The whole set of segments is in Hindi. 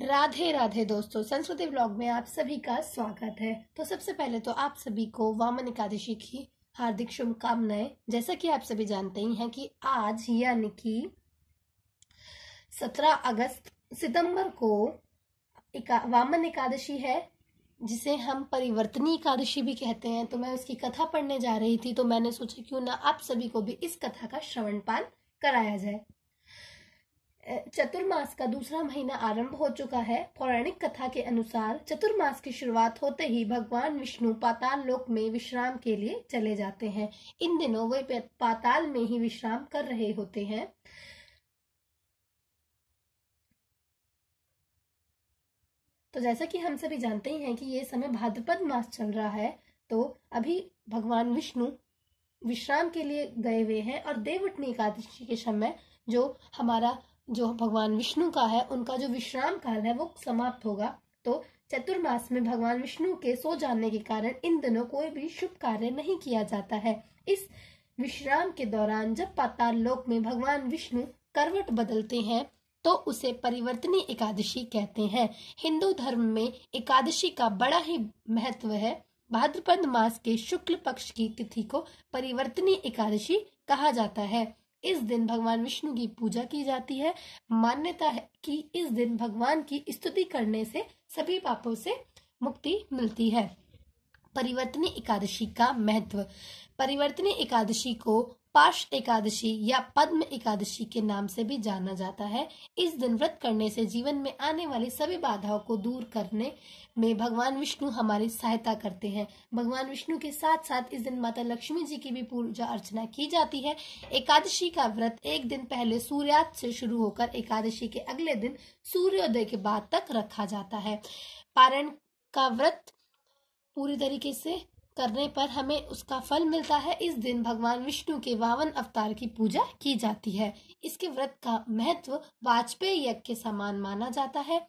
राधे राधे दोस्तों संस्कृति ब्लॉग में आप सभी का स्वागत है तो सबसे पहले तो आप सभी को वामन एकादशी की हार्दिक शुभकामनाएं जैसा कि आप सभी जानते ही हैं कि आज यानी कि 17 अगस्त सितंबर को एका, वामन एकादशी है जिसे हम परिवर्तनी एकादशी भी कहते हैं तो मैं उसकी कथा पढ़ने जा रही थी तो मैंने सोचा क्यों ना आप सभी को भी इस कथा का श्रवण पान कराया जाए चतुर्मास का दूसरा महीना आरंभ हो चुका है पौराणिक कथा के अनुसार चतुर्मास की शुरुआत होते ही भगवान विष्णु पाताल लोक में विश्राम के लिए चले जाते हैं इन दिनों वे पाताल में ही विश्राम कर रहे होते हैं तो जैसा कि हम सभी जानते ही हैं कि ये समय भाद्रपद मास चल रहा है तो अभी भगवान विष्णु विश्राम के लिए गए हुए हैं और देवउठनी एकादशी के समय जो हमारा जो भगवान विष्णु का है उनका जो विश्राम काल है वो समाप्त होगा तो चतुर्मास में भगवान विष्णु के सो जाने के कारण इन दिनों कोई भी शुभ कार्य नहीं किया जाता है इस विश्राम के दौरान जब पाताल लोक में भगवान विष्णु करवट बदलते हैं तो उसे परिवर्तनी एकादशी कहते हैं हिंदू धर्म में एकादशी का बड़ा ही महत्व है भाद्रपद मास के शुक्ल पक्ष की तिथि को परिवर्तनी एकादशी कहा जाता है इस दिन भगवान विष्णु की पूजा की जाती है मान्यता है कि इस दिन भगवान की स्तुति करने से सभी पापों से मुक्ति मिलती है परिवर्तनी एकादशी का महत्व परिवर्तनी एकादशी को पाश एकादशी या पद्म एकादशी के नाम से भी जाना जाता है इस दिन व्रत करने से जीवन में आने वाली सभी बाधाओं को दूर करने में भगवान विष्णु हमारी सहायता करते हैं भगवान विष्णु के साथ साथ इस दिन माता लक्ष्मी जी की भी पूजा अर्चना की जाती है एकादशी का व्रत एक दिन पहले सूर्यास्त से शुरू होकर एकादशी के अगले दिन सूर्योदय के बाद तक रखा जाता है पारण का व्रत पूरी तरीके से करने पर हमें उसका फल मिलता है इस दिन भगवान विष्णु के बावन अवतार की पूजा की जाती है इसके व्रत का महत्व वाजपेयी यज्ञ के समान माना जाता है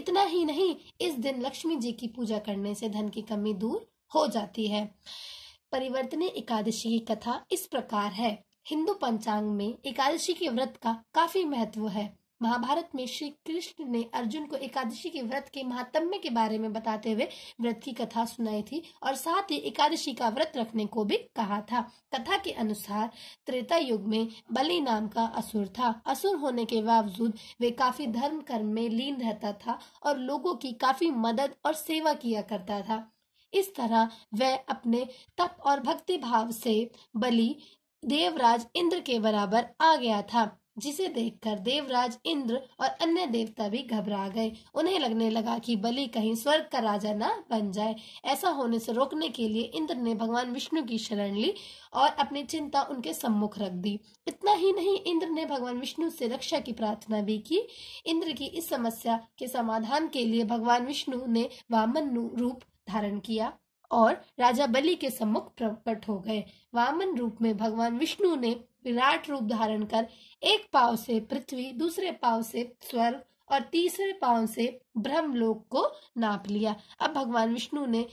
इतना ही नहीं इस दिन लक्ष्मी जी की पूजा करने से धन की कमी दूर हो जाती है परिवर्तनी एकादशी की कथा इस प्रकार है हिंदू पंचांग में एकादशी के व्रत का काफी महत्व है महाभारत में श्री कृष्ण ने अर्जुन को एकादशी के व्रत के महात्म्य के बारे में बताते हुए व्रत की कथा सुनाई थी और साथ ही एकादशी का व्रत रखने को भी कहा था कथा के अनुसार त्रेता युग में बलि नाम का असुर था असुर होने के बावजूद वे काफी धर्म कर्म में लीन रहता था और लोगों की काफी मदद और सेवा किया करता था इस तरह वह अपने तप और भक्ति भाव से बलि देवराज इंद्र के बराबर आ गया था जिसे देखकर देवराज इंद्र और अन्य देवता भी घबरा गए उन्हें लगने लगा कि बलि कहीं स्वर्ग का राजा न बन जाए ऐसा होने से रोकने के लिए इंद्र ने भगवान विष्णु की शरण ली और अपनी चिंता उनके सम्मुख रख दी इतना ही नहीं इंद्र ने भगवान विष्णु से रक्षा की प्रार्थना भी की इंद्र की इस समस्या के समाधान के लिए भगवान विष्णु ने वामन रूप धारण किया और राजा बलि के सम्मुख प्रकट हो गए वामन रूप में भगवान विष्णु ने विराट रूप धारण कर एक पाव से पृथ्वी दूसरे पाव से स्वर्ग और तीसरे पाव से ब्रह्मलोक को नाप लिया अब भगवान विष्णु ने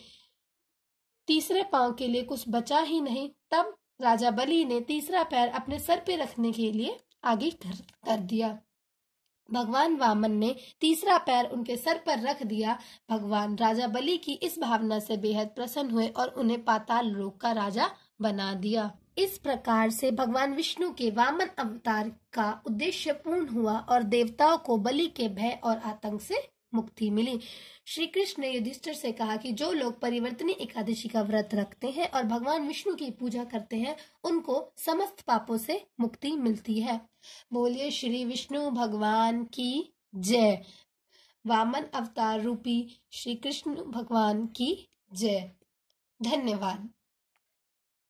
तीसरे पाव के लिए कुछ बचा ही नहीं तब राजा बलि ने तीसरा पैर अपने सर पे रखने के लिए आगे कर, कर दिया भगवान वामन ने तीसरा पैर उनके सर पर रख दिया भगवान राजा बलि की इस भावना से बेहद प्रसन्न हुए और उन्हें पाताल लोक का राजा बना दिया इस प्रकार से भगवान विष्णु के वामन अवतार का उद्देश्य पूर्ण हुआ और देवताओं को बलि के भय और आतंक से मुक्ति मिली श्री कृष्ण ने युधिष्ठिर से कहा कि जो लोग परिवर्तनी एकादशी का व्रत रखते हैं और भगवान विष्णु की पूजा करते हैं उनको समस्त पापों से मुक्ति मिलती है बोलिए श्री विष्णु भगवान की जय वामन अवतार रूपी श्री कृष्ण भगवान की जय धन्यवाद